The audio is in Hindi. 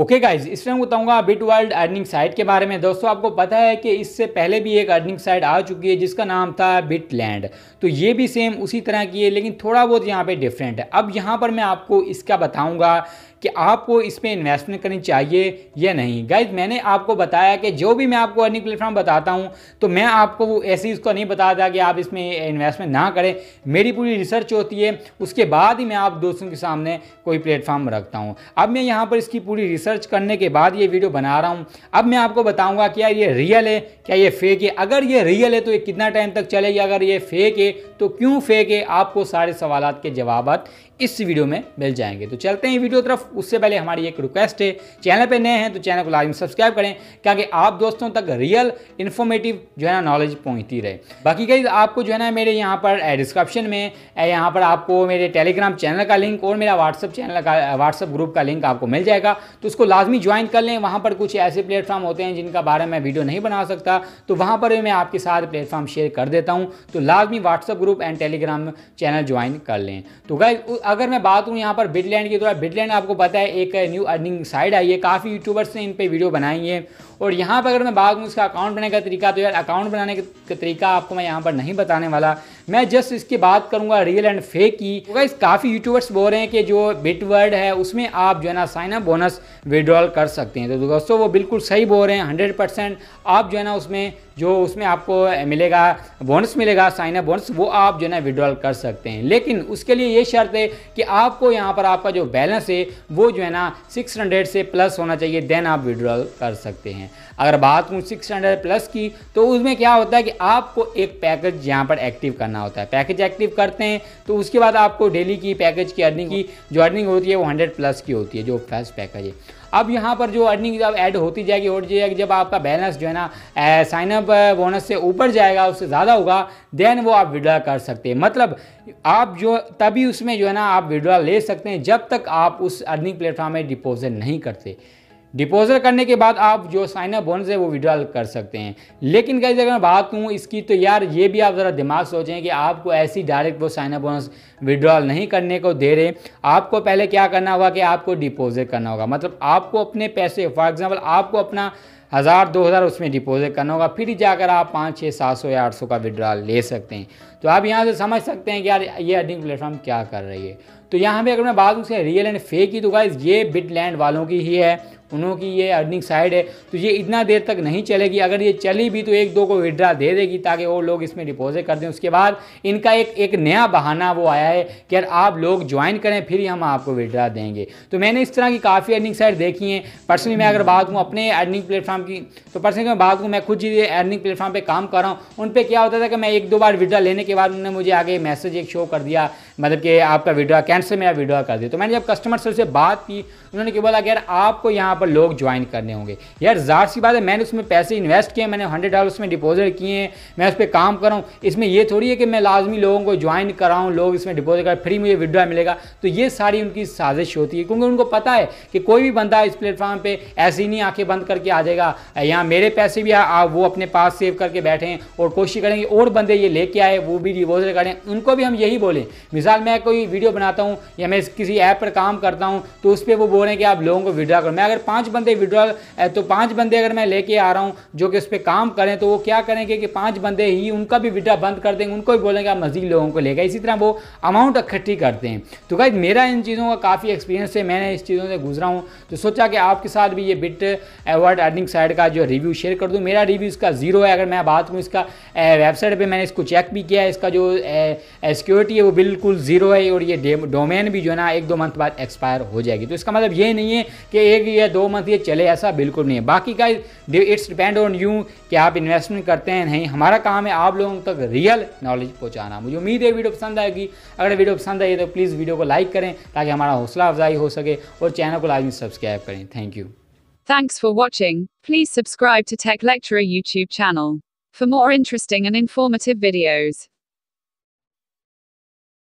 ओके गाइज इसमें मैं बताऊंगा बिट वर्ल्ड अर्निंग साइट के बारे में दोस्तों आपको पता है कि इससे पहले भी एक अर्निंग साइट आ चुकी है जिसका नाम था बिट लैंड तो ये भी सेम उसी तरह की है लेकिन थोड़ा बहुत यहाँ पे डिफरेंट है अब यहाँ पर मैं आपको इसका बताऊंगा कि आपको इसमें इन्वेस्टमेंट करनी चाहिए या नहीं गाइज मैंने आपको बताया कि जो भी मैं आपको अर्निंग प्लेटफॉर्म बताता हूँ तो मैं आपको ऐसे इसको नहीं बताता कि आप इसमें इन्वेस्टमेंट ना करें मेरी पूरी रिसर्च होती है उसके बाद ही मैं आप दोस्तों के सामने कोई प्लेटफॉर्म रखता हूँ अब मैं यहाँ पर इसकी पूरी रिसर्च करने के बाद ये वीडियो बना रहा हूँ अब मैं आपको बताऊँगा क्या ये रियल है क्या ये फेक है अगर ये रियल है तो ये कितना टाइम तक चलेगी अगर ये फेक है तो क्यों फेक है आपको सारे सवाल के जवाब इस वीडियो में मिल जाएंगे तो चलते हैं वीडियो तरफ उससे पहले हमारी एक रिक्वेस्ट है चैनल पर नए हैं तो चैनल को लाजमी सब्सक्राइब करें क्योंकि आप दोस्तों तक रियल इन्फॉर्मेटिव जो है ना नॉलेज पहुँचती रहे बाकी कई आपको जो है ना मेरे यहाँ पर डिस्क्रिप्शन में यहाँ पर आपको मेरे टेलीग्राम चैनल का लिंक और मेरा व्हाट्सअप चैनल का व्हाट्सअप ग्रुप का लिंक आपको मिल जाएगा तो उसको लाजमी ज्वाइन कर लें वहाँ पर कुछ ऐसे प्लेटफॉर्म होते हैं जिनका बारे में वीडियो नहीं बना सकता तो वहाँ पर मैं आपके साथ प्लेटफॉर्म शेयर कर देता हूँ तो लाजमी WhatsApp group and Telegram channel join कर लें तो गाइज अगर मैं बात करूँ यहाँ पर बिडलैंड की तो बिडलैंड आपको पता है एक न्यू अर्निंग साइड आई है काफ़ी यूट्यूबर्स ने इन पर वीडियो बनाई है और यहाँ पर अगर मैं बात करूँ इसका अकाउंट बनाने का तरीका तो यार अकाउंट बनाने का तरीका आपको मैं यहाँ पर नहीं बताने वाला मैं जस्ट इसकी बात करूँगा रियल एंड फेक की तो काफ़ी यूट्यूबर्स बोल रहे हैं कि जो बिटवर्ड है उसमें आप जो है ना साइन अप बोनस विड्रॉल कर सकते हैं तो दोस्तों वो बिल्कुल सही बोल रहे हैं हंड्रेड आप जो है ना उसमें जो उसमें आपको मिलेगा बोनस मिलेगा साइन अप बोनस वो आप जो है ना विड्रॉल कर सकते हैं लेकिन उसके लिए ये शर्त है कि आपको यहाँ पर आपका जो बैलेंस है वो जो है ना 600 से प्लस होना चाहिए देन आप विड्रॉल कर सकते हैं अगर बात हूँ 600 प्लस की तो उसमें क्या होता है कि आपको एक पैकेज यहाँ पर एक्टिव करना होता है पैकेज एक्टिव करते हैं तो उसके बाद आपको डेली की पैकेज की अर्निंग की जो अर्निंग होती है वो हंड्रेड प्लस की होती है जो फर्स्ट पैकेज है अब यहाँ पर जो अर्निंग जब ऐड होती जाएगी और जाएगी जब आपका बैलेंस जो है ना साइनअप बोनस से ऊपर जाएगा उससे ज़्यादा होगा देन वो आप विड्रा कर सकते हैं मतलब आप जो तभी उसमें जो है ना आप विड्रा ले सकते हैं जब तक आप उस अर्निंग प्लेटफॉर्म में डिपॉजिट नहीं करते डिपोजिट करने के बाद आप जो साइन अप बोनस है वो विड्रॉल कर सकते हैं लेकिन कई अगर मैं बात करूँ इसकी तो यार ये भी आप ज़रा दिमाग सोचें कि आपको ऐसी डायरेक्ट वो साइन अप बोनस विड्रॉल नहीं करने को दे रहे आपको पहले क्या करना होगा कि आपको डिपोजिट करना होगा मतलब आपको अपने पैसे फॉर एग्जाम्पल आपको अपना हज़ार दो हज़ार उसमें डिपॉजिट करना होगा फिर जाकर आप पाँच छः सात सौ या आठ सौ का विड्रॉल ले सकते हैं तो आप यहाँ से समझ सकते हैं कि यार ये अर्निंग प्लेटफॉर्म क्या कर रही है तो यहाँ पे अगर मैं बात उसके रियल एंड फेक की तो गाइज ये बिट लैंड वालों की ही है उन्होंने की ये अर्निंग साइड है तो ये इतना देर तक नहीं चलेगी अगर ये चली भी तो एक दो को विड्रा दे देगी ताकि वो लोग इसमें डिपॉजिट कर दें उसके बाद इनका एक एक नया बहाना वो आया है कि यार आप लोग ज्वाइन करें फिर ही हम आपको विड्रा देंगे तो मैंने इस तरह की काफ़ी अर्निंग साइड देखी है पर्सनली मैं अगर बात हूँ अपने अर्निंग प्लेटफॉर्म प्लेटफॉर्म की तो पर्सनली मैं बात हूँ मैं खुद ही अर्निंग प्लेटफॉर्म पर काम कर रहा हूँ उन पर क्या होता था कि मैं एक दो बार विड्रा लेने के बाद उन्होंने मुझे आगे मैसेज एक शो कर दिया मतलब कि आपका विड्रा कैंसिल मेरा विड्रा कर दिया तो मैंने जब कस्टमर से बात की उन्होंने क्या बोला कि यार आपको यहाँ पर लोग ज्वाइन करने होंगे यार ज़ाहिर सी बात है मैंने उसमें पैसे इन्वेस्ट किए मैंने हंड्रेड डॉलर उसमें डिपॉजिट किए हैं मैं उस पर काम कर रहा हूँ इसमें यह थोड़ी है कि मैं लाजमी लोगों को ज्वाइन कराऊँ लोग इसमें डिपॉजिट कर फ्री मुझे विड्रा मिलेगा तो ये सारी उनकी साजिश होती है क्योंकि उनको पता है कि कोई भी बंदा इस प्लेटफॉर्म पर ऐसे ही नहीं आंखें बंद करके आ जाएगा यहाँ मेरे पैसे भी आप वो अपने पास सेव करके हैं और कोशिश करेंगे और बंदे ये लेके आए वो भी डिवोर्स करें उनको भी हम यही बोलें मिसाल मैं कोई वीडियो बनाता हूँ या मैं किसी ऐप पर काम करता हूँ तो उस पर वो बोल रहे हैं कि आप लोगों को विड्रा करो मैं अगर पाँच बंदे विड्रा तो पाँच बंदे अगर मैं लेके आ रहा हूँ जो कि उस पर काम करें तो वो क्या करेंगे कि पाँच बंदे ही उनका भी विड्रा बंद कर देंगे उनको भी बोलेंगे आप मजीद लोगों को लेगा इसी तरह वो अमाउंट इकट्ठी करते हैं तो भाई मेरा इन चीज़ों का काफ़ी एक्सपीरियंस है मैंने इस चीज़ों से गुजरा हूँ तो सोचा कि आपके साथ भी ये बिट अवार्ड अर्निंग वेबसाइट का जो रिव्यू शेयर कर दूँ मेरा रिव्यू इसका जीरो है अगर मैं बात करूँ इसका वेबसाइट पर मैंने इसको चेक भी किया है इसका जो सिक्योरिटी है वो बिल्कुल जीरो है और ये डोमेन भी जो है ना एक दो मंथ बाद एक्सपायर हो जाएगी तो इसका मतलब ये नहीं है कि एक या दो मंथ ये चले ऐसा बिल्कुल नहीं है बाकी का इट्स डिपेंड ऑन यू कि आप इन्वेस्टमेंट करते हैं नहीं हमारा काम है आप लोगों तक रियल नॉलेज पहुंचाना मुझे उम्मीद है वीडियो पसंद आएगी अगर वीडियो पसंद आई तो प्लीज़ वीडियो को लाइक करें ताकि हमारा हौसला अफजाई हो सके और चैनल को लाजमी सब्सक्राइब करें thank you Thanks for watching. Please subscribe to Tech Lecturer YouTube channel for more interesting and informative videos.